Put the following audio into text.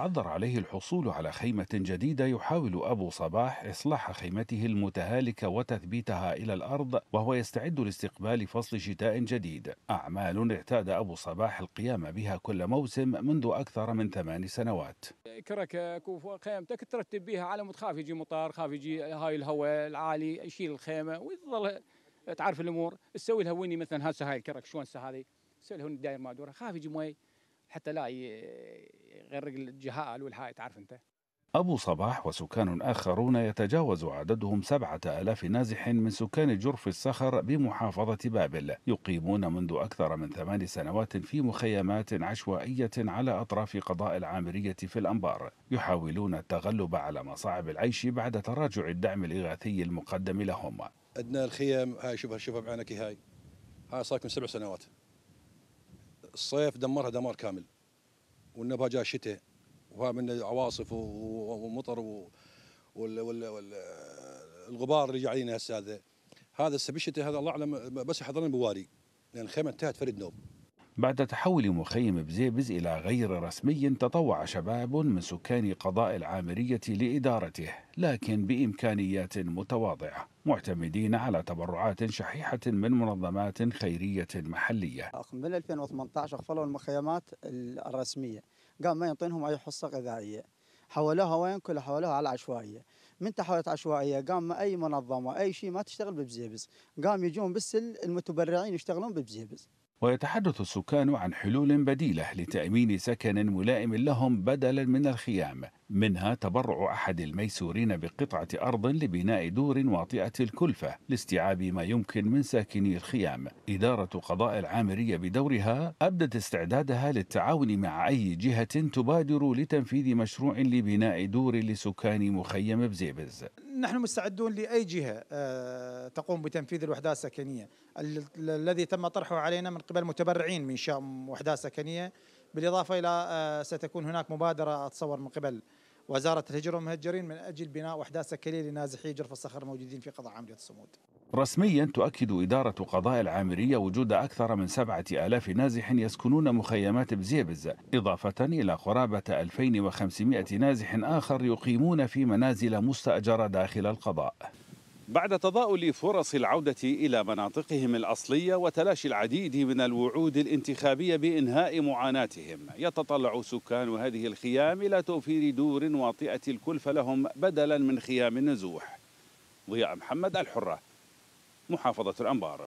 عذر عليه الحصول على خيمة جديدة يحاول أبو صباح إصلاح خيمته المتهالكة وتثبيتها إلى الأرض وهو يستعد لاستقبال فصل شتاء جديد أعمال اعتاد أبو صباح القيام بها كل موسم منذ أكثر من ثمان سنوات كركك وخيمتك ترتب بها على مود خاف يجي مطر خاف يجي هاي الهواء العالي يشيل الخيمة ويظل تعرف الأمور تسوي لها ويني مثلا هسه هاي الكرك شو هسه هذه تسوي لها داير ما دورها خاف يجي مي حتى لا يغرق الجهال والهاي تعرف انت أبو صباح وسكان آخرون يتجاوز عددهم سبعة ألاف نازح من سكان جرف الصخر بمحافظة بابل يقيمون منذ أكثر من ثمان سنوات في مخيمات عشوائية على أطراف قضاء العامرية في الأنبار يحاولون التغلب على مصاعب العيش بعد تراجع الدعم الإغاثي المقدم لهم أدنى الخيم هاي شوفها شوفها معنا كي هاي هاي صار لكم سبع سنوات الصيف دمرها دمار كامل والنبها جاء شتاء وها من عواصف ومطر و... وال... وال... وال... الغبار اللي جاي علينا هسه هذا هذا الشتاء هذا الله اعلم بس حضرنا بواري لان الخيمه انتهت فرد نوب بعد تحول مخيم بزيبز إلى غير رسمي تطوع شباب من سكان قضاء العامرية لإدارته لكن بإمكانيات متواضعة معتمدين على تبرعات شحيحة من منظمات خيرية محلية من 2018 أغفلوا المخيمات الرسمية قام ما ينطينهم أي حصة غذائية حولوها وين كلها حولوها على العشوائية من تحولات عشوائيه قام اي منظمه اي شيء ما تشتغل ببزيبز قام يجون بس المتبرعين يشتغلون ببزيبز ويتحدث السكان عن حلول بديلة لتأمين سكن ملائم لهم بدلا من الخيام منها تبرع أحد الميسورين بقطعة أرض لبناء دور واطئة الكلفة لاستيعاب ما يمكن من ساكني الخيام إدارة قضاء العامرية بدورها أبدت استعدادها للتعاون مع أي جهة تبادر لتنفيذ مشروع لبناء دور لسكان مخيم بزيبز نحن مستعدون لأي جهة آه، تقوم بتنفيذ الوحدات السكنية الذي تم طرحه علينا من قبل متبرعين من شام وحدات سكنية بالإضافة إلى آه، ستكون هناك مبادرة أتصور من قبل وزارة الهجرة والمهجرين من أجل بناء وحدات سكنية لنازحي جرف الصخر الموجودين في قضاء عملية الصمود رسميا تؤكد إدارة قضاء العامرية وجود أكثر من سبعة آلاف نازح يسكنون مخيمات بزيبز إضافة إلى قرابة 2500 نازح آخر يقيمون في منازل مستأجرة داخل القضاء بعد تضاؤل فرص العودة إلى مناطقهم الأصلية وتلاشي العديد من الوعود الانتخابية بإنهاء معاناتهم يتطلع سكان هذه الخيام إلى توفير دور واطئة الكلفة لهم بدلا من خيام النزوح ضياء محمد الحرة محافظة الأنبار